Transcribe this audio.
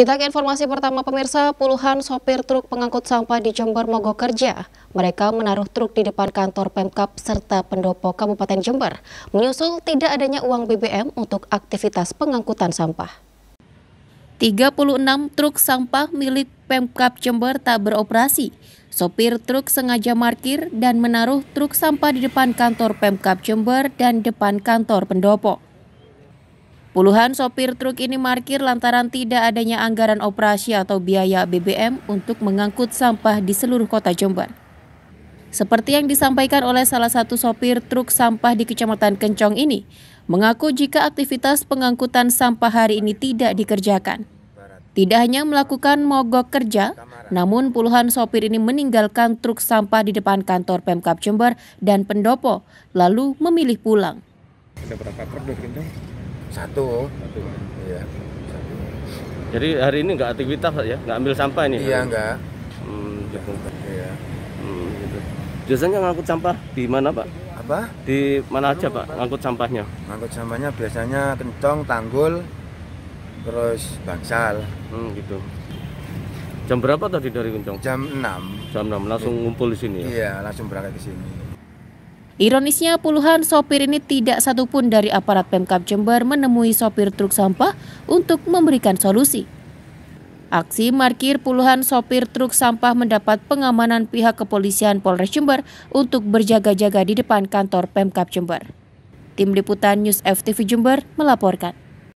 Kita ke informasi pertama pemirsa, puluhan sopir truk pengangkut sampah di Jember mogok kerja. Mereka menaruh truk di depan kantor Pemkap serta pendopo Kabupaten Jember, menyusul tidak adanya uang BBM untuk aktivitas pengangkutan sampah. 36 truk sampah milik Pemkap Jember tak beroperasi. Sopir truk sengaja markir dan menaruh truk sampah di depan kantor Pemkap Jember dan depan kantor pendopo. Puluhan sopir truk ini markir lantaran tidak adanya anggaran operasi atau biaya BBM untuk mengangkut sampah di seluruh kota Jombang. Seperti yang disampaikan oleh salah satu sopir truk sampah di Kecamatan Kencong ini, mengaku jika aktivitas pengangkutan sampah hari ini tidak dikerjakan. Tidak hanya melakukan mogok kerja, namun puluhan sopir ini meninggalkan truk sampah di depan kantor Pemkap Jember dan Pendopo, lalu memilih pulang. Ada berapa truk satu. Satu. Iya. Jadi hari ini nggak aktivitas ya, nggak ambil sampah ini? Iya nggak. Hmm, gitu. Iya. Hmm, gitu. Biasanya ngangkut sampah di mana Pak? Apa? Di mana aja Pak? Ngangkut sampahnya? Ngangkut sampahnya biasanya kencong, tanggul, terus bangsal. Hmm, gitu. Jam berapa tadi dari Kencong? Jam 6. Jam 6 langsung ngumpul di sini ya? Iya, langsung berangkat ke sini. Ironisnya puluhan sopir ini tidak satupun dari aparat Pemkap Jember menemui sopir truk sampah untuk memberikan solusi. Aksi markir puluhan sopir truk sampah mendapat pengamanan pihak kepolisian Polres Jember untuk berjaga-jaga di depan kantor Pemkap Jember. Tim Liputan News FTV Jember melaporkan.